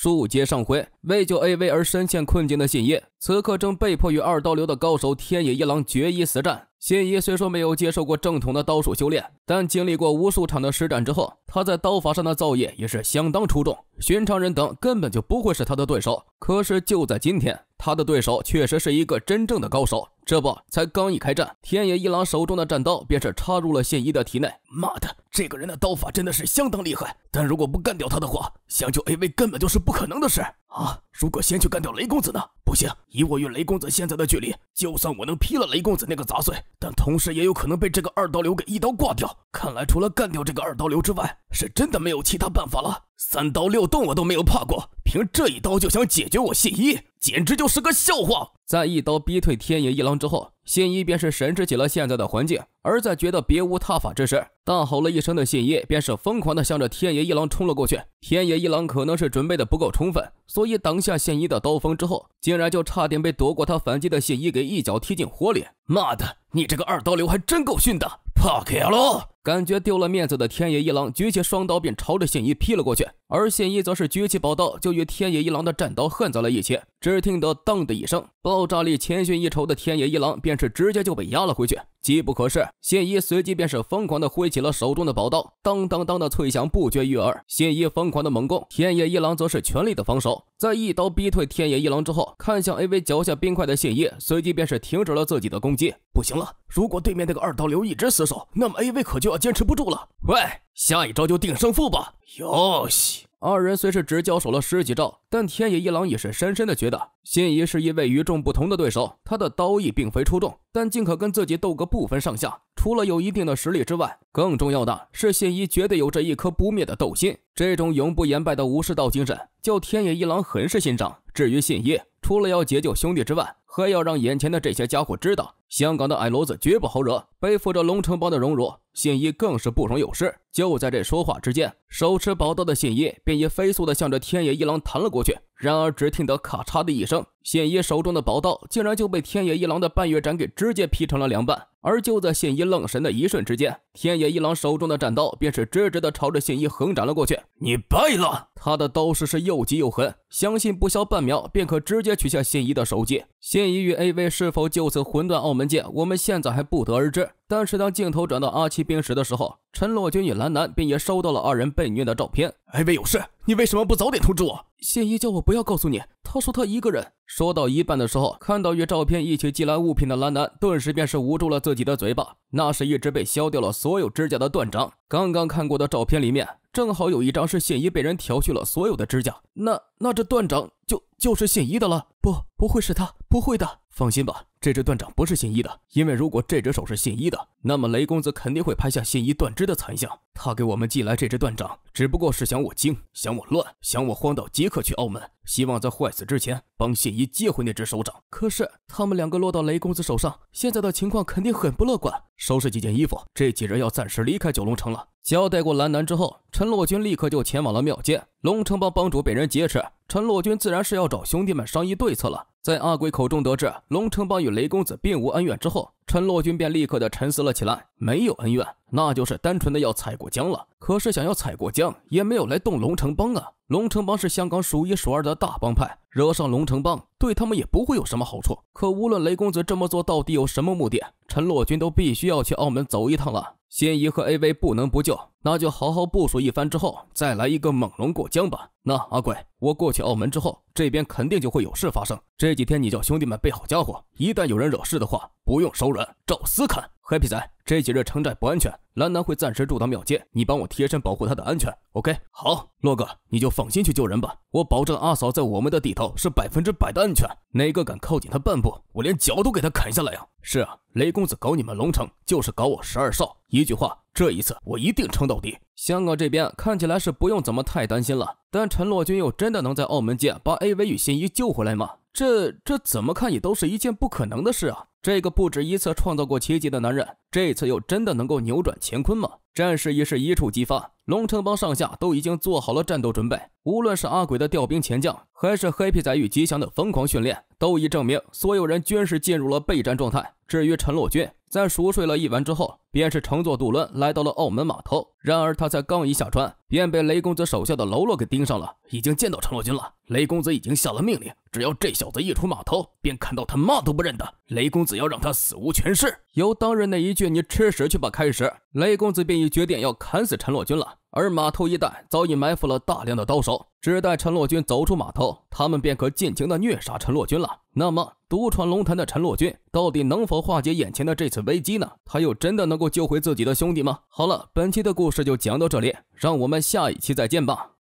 书接上回，为救 A.V 而深陷困境的信一，此刻正被迫与二刀流的高手天野一郎决一死战。信一虽说没有接受过正统的刀术修炼，但经历过无数场的实战之后，他在刀法上的造诣也是相当出众。寻常人等根本就不会是他的对手。可是就在今天，他的对手确实是一个真正的高手。这不，才刚一开战，天野一郎手中的战刀便是插入了宪一的体内。妈的，这个人的刀法真的是相当厉害。但如果不干掉他的话，想救 AV 根本就是不可能的事啊！如果先去干掉雷公子呢？不行，以我与雷公子现在的距离，就算我能劈了雷公子那个杂碎，但同时也有可能被这个二刀流给一刀挂掉。看来除了干掉这个二刀流之外，是真的没有其他办法了。三刀六洞我都没有怕过，凭这一刀就想解决我信一，简直就是个笑话。在一刀逼退天野一郎之后，信一便是神知起了现在的环境，而在觉得别无他法之时，大吼了一声的信一便是疯狂的向着天野一郎冲了过去。天野一郎可能是准备的不够充分，所以挡下信一的刀锋之后，竟然就差点被躲过他反击的信一给一脚踢进火里。妈的，你这个二刀流还真够逊的，怕开了。感觉丢了面子的天野一郎举起双刀便朝着信一劈了过去，而信一则是举起宝刀就与天野一郎的战刀恨在了一起，只听得当的一声，爆炸力谦逊一筹的天野一郎便是直接就被压了回去。机不可失，信一随即便是疯狂的挥起了手中的宝刀，当当当的脆响不绝于耳。信一疯狂的猛攻，天野一郎则是全力的防守。在一刀逼退天野一郎之后，看向 A V 脚下冰块的信一随即便是停止了自己的攻击。不行了，如果对面那个二刀流一直死守，那么 A V 可就要坚持不住了。喂，下一招就定胜负吧。哟西。二人虽是只交手了十几招，但天野一郎也是深深的觉得信一是一位与众不同的对手。他的刀艺并非出众，但竟可跟自己斗个不分上下。除了有一定的实力之外，更重要的是信一绝对有着一颗不灭的斗心。这种永不言败的武士道精神，叫天野一郎很是欣赏。至于信一，除了要解救兄弟之外，还要让眼前的这些家伙知道，香港的矮骡子绝不好惹，背负着龙城帮的荣辱。信一更是不容有失，就在这说话之间，手持宝刀的信一便也飞速的向着天野一郎弹了过去。然而，只听得咔嚓的一声，信一手中的宝刀竟然就被天野一郎的半月斩给直接劈成了两半。而就在信一愣神的一瞬之间，天野一郎手中的战刀便是直直的朝着信一横斩了过去。你败了！他的刀势是又急又狠，相信不消半秒，便可直接取下信一的首级。信一与 AV 是否就此魂断澳门界，我们现在还不得而知。但是当镜头转到阿七边时的时候，陈洛君与兰南便也收到了二人被虐的照片。艾薇有事，你为什么不早点通知我？谢依叫我不要告诉你，他说他一个人。说到一半的时候，看到与照片一起寄来物品的兰南，顿时便是捂住了自己的嘴巴。那是一只被削掉了所有指甲的断掌。刚刚看过的照片里面。正好有一张是信一被人挑去了所有的指甲，那那这断掌就就是信一的了。不，不会是他，不会的。放心吧，这只断掌不是信一的，因为如果这只手是信一的，那么雷公子肯定会拍下信一断肢的残像。他给我们寄来这只断掌，只不过是想我惊，想我乱，想我慌到即刻去澳门，希望在坏死之前帮信一接回那只手掌。可是他们两个落到雷公子手上，现在的情况肯定很不乐观。收拾几件衣服，这几人要暂时离开九龙城了。交代过蓝南之后，陈洛军立刻就前往了庙街。龙城帮帮主被人劫持，陈洛军自然是要找兄弟们商议对策了。在阿鬼口中得知龙城帮与雷公子并无恩怨之后，陈洛军便立刻的沉思了起来，没有恩怨，那就是单纯的要踩过江了。可是想要踩过江，也没有来动龙城帮啊！龙城帮是香港数一数二的大帮派，惹上龙城帮，对他们也不会有什么好处。可无论雷公子这么做到底有什么目的，陈洛军都必须要去澳门走一趟了。心怡和 AV 不能不救，那就好好部署一番之后，再来一个猛龙过江吧。那阿贵，我过去澳门之后，这边肯定就会有事发生。这几天你叫兄弟们备好家伙，一旦有人惹事的话，不用收软。人死，看肯。皮仔，这几日城寨不安全，兰南会暂时住到庙街，你帮我贴身保护她的安全。OK，好，洛哥，你就放心去救人吧，我保证阿嫂在我们的地头是百分之百的安全，哪个敢靠近她半步，我连脚都给他砍下来呀！是啊，雷公子搞你们龙城，就是搞我十二少。一句话，这一次我一定撑到底。香港这边看起来是不用怎么太担心了，但陈洛君又真的能在澳门街把 A V 与心怡救回来吗？这这怎么看也都是一件不可能的事啊！这个不止一次创造过奇迹的男人，这。此又真的能够扭转乾坤吗？战事已是一触即发，龙城帮上下都已经做好了战斗准备。无论是阿鬼的调兵遣将，还是黑皮仔与吉祥的疯狂训练，都已证明所有人均是进入了备战状态。至于陈洛军，在熟睡了一晚之后，便是乘坐渡轮来到了澳门码头。然而他才刚一下船，便被雷公子手下的喽啰给盯上了。已经见到陈洛军了，雷公子已经下了命令，只要这小子一出码头，便看到他，骂都不认得。雷公子要让他死无全尸。由当日那一句“你吃屎去吧”开始。雷公子便已决定要砍死陈洛军了，而码头一带早已埋伏了大量的刀手，只待陈洛军走出码头，他们便可尽情的虐杀陈洛军了。那么，独闯龙潭的陈洛军到底能否化解眼前的这次危机呢？他又真的能够救回自己的兄弟吗？好了，本期的故事就讲到这里，让我们下一期再见吧。